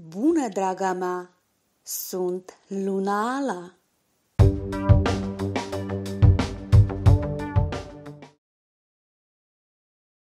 Bună, draga mea! Sunt Luna Ala!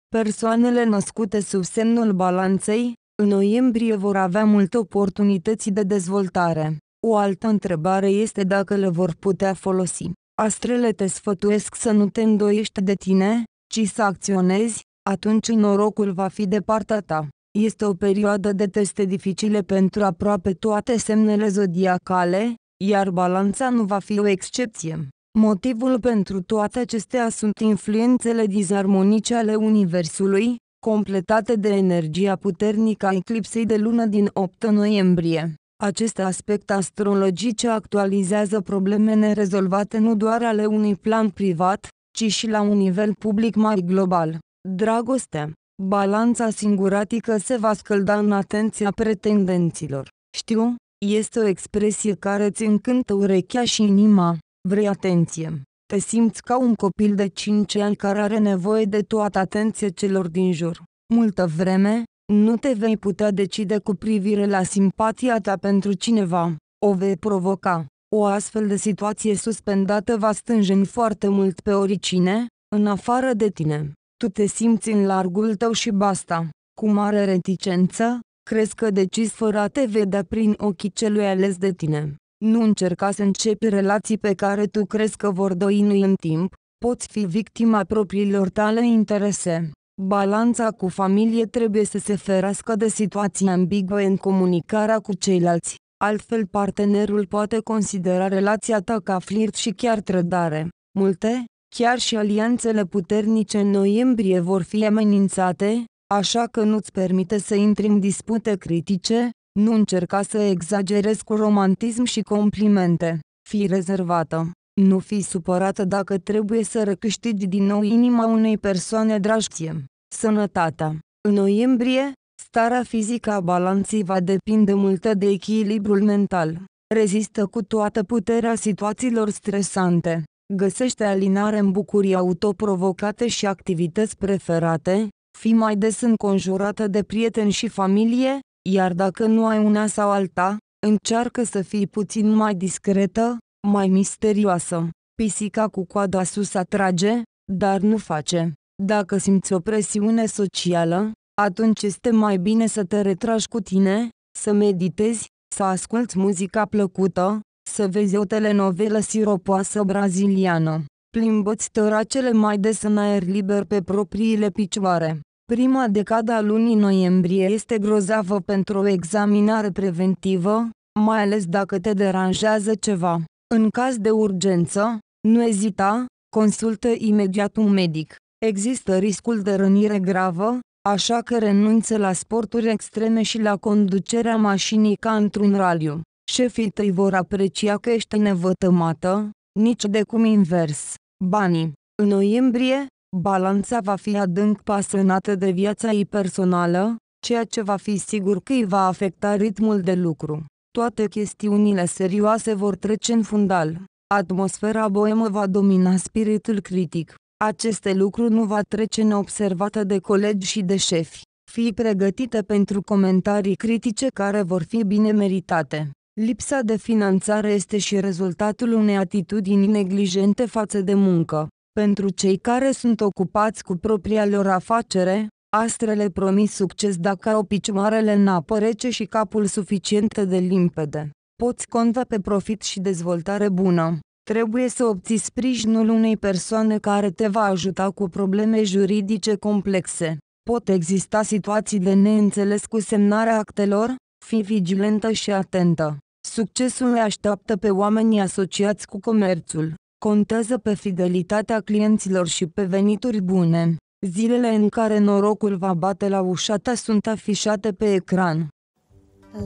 Persoanele născute sub semnul balanței, în noiembrie vor avea multe oportunități de dezvoltare. O altă întrebare este dacă le vor putea folosi. Astrele te sfătuiesc să nu te îndoiești de tine, ci să acționezi, atunci norocul va fi de partea ta. Este o perioadă de teste dificile pentru aproape toate semnele zodiacale, iar balanța nu va fi o excepție. Motivul pentru toate acestea sunt influențele disarmonice ale Universului, completate de energia puternică a eclipsei de lună din 8 noiembrie. Acest aspect astrologic actualizează probleme nerezolvate nu doar ale unui plan privat, ci și la un nivel public mai global. Dragoste Balanța singuratică se va scălda în atenția pretendenților. Știu, este o expresie care îți încântă urechea și inima, vrei atenție. Te simți ca un copil de 5 ani care are nevoie de toată atenția celor din jur. Multă vreme, nu te vei putea decide cu privire la simpatia ta pentru cineva, o vei provoca. O astfel de situație suspendată va stânjeni foarte mult pe oricine, în afară de tine. Tu te simți în largul tău și basta. Cu mare reticență, crezi că decizi fără a te vedea prin ochii celui ales de tine. Nu încerca să începi relații pe care tu crezi că vor dăinui în timp, poți fi victima propriilor tale interese. Balanța cu familie trebuie să se ferească de situații ambigue în comunicarea cu ceilalți, altfel partenerul poate considera relația ta ca flirt și chiar trădare. Multe, Chiar și alianțele puternice în noiembrie vor fi amenințate, așa că nu-ți permite să intri în dispute critice, nu încerca să exagerezi cu romantism și complimente. Fii rezervată. Nu fi supărată dacă trebuie să recâștigi din nou inima unei persoane dragție. Sănătatea. În noiembrie, starea fizică a balanței va depinde multă de echilibrul mental. Rezistă cu toată puterea situațiilor stresante. Găsește alinare în bucurii autoprovocate și activități preferate, fi mai des înconjurată de prieteni și familie, iar dacă nu ai una sau alta, încearcă să fii puțin mai discretă, mai misterioasă. Pisica cu coada sus atrage, dar nu face. Dacă simți o presiune socială, atunci este mai bine să te retragi cu tine, să meditezi, să asculți muzica plăcută, să vezi o telenovelă siropoasă braziliană. Plimbă-ți tăracele mai des în aer liber pe propriile picioare. Prima decada lunii noiembrie este grozavă pentru o examinare preventivă, mai ales dacă te deranjează ceva. În caz de urgență, nu ezita, consultă imediat un medic. Există riscul de rănire gravă, așa că renunță la sporturi extreme și la conducerea mașinii ca într-un raliu șefii tăi vor aprecia că ești nevătămată, nici de cum invers. Banii. În noiembrie, balanța va fi adânc pasionată de viața ei personală, ceea ce va fi sigur că îi va afecta ritmul de lucru. Toate chestiunile serioase vor trece în fundal. Atmosfera boemă va domina spiritul critic. Aceste lucruri nu va trece neobservată de colegi și de șefi. Fii pregătită pentru comentarii critice care vor fi bine meritate. Lipsa de finanțare este și rezultatul unei atitudini neglijente față de muncă. Pentru cei care sunt ocupați cu propria lor afacere, astrele promis succes dacă au picioarele în apă rece și capul suficient de limpede. Poți conta pe profit și dezvoltare bună. Trebuie să obții sprijinul unei persoane care te va ajuta cu probleme juridice complexe. Pot exista situații de neînțeles cu semnarea actelor, Fii vigilentă și atentă. Succesul îi așteaptă pe oamenii asociați cu comerțul. Contează pe fidelitatea clienților și pe venituri bune. Zilele în care norocul va bate la ușa ta sunt afișate pe ecran.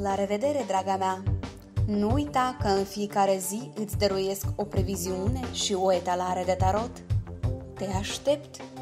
La revedere, draga mea! Nu uita că în fiecare zi îți dăruiesc o previziune și o etalare de tarot. Te aștept!